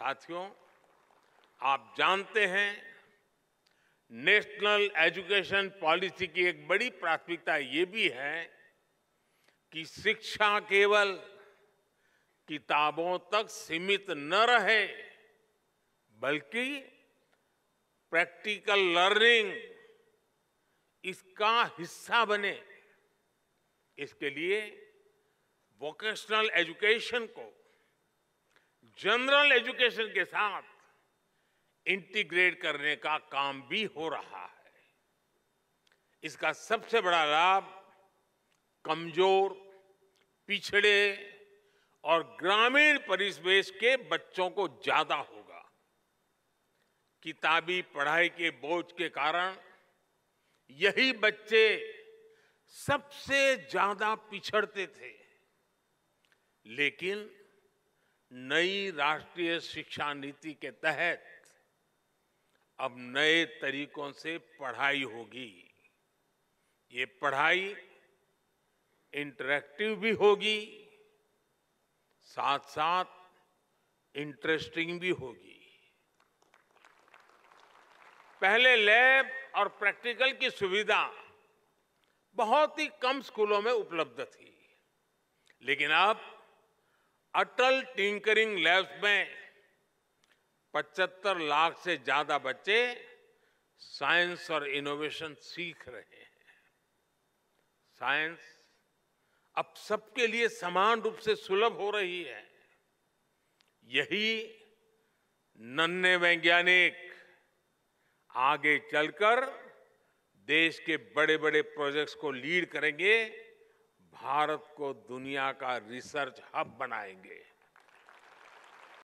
साथियों आप जानते हैं नेशनल एजुकेशन पॉलिसी की एक बड़ी प्राथमिकता ये भी है कि शिक्षा केवल किताबों तक सीमित न रहे बल्कि प्रैक्टिकल लर्निंग इसका हिस्सा बने इसके लिए वोकेशनल एजुकेशन को जनरल एजुकेशन के साथ इंटीग्रेट करने का काम भी हो रहा है इसका सबसे बड़ा लाभ कमजोर पिछड़े और ग्रामीण परिवेश के बच्चों को ज्यादा होगा किताबी पढ़ाई के बोझ के कारण यही बच्चे सबसे ज्यादा पिछड़ते थे लेकिन नई राष्ट्रीय शिक्षा नीति के तहत अब नए तरीकों से पढ़ाई होगी ये पढ़ाई इंटरेक्टिव भी होगी साथ साथ इंटरेस्टिंग भी होगी पहले लैब और प्रैक्टिकल की सुविधा बहुत ही कम स्कूलों में उपलब्ध थी लेकिन अब अटल टिंकरिंग लैब्स में 75 लाख से ज्यादा बच्चे साइंस और इनोवेशन सीख रहे हैं साइंस अब सबके लिए समान रूप से सुलभ हो रही है यही नन्हे वैज्ञानिक आगे चलकर देश के बड़े बड़े प्रोजेक्ट्स को लीड करेंगे भारत को दुनिया का रिसर्च हब बनाएंगे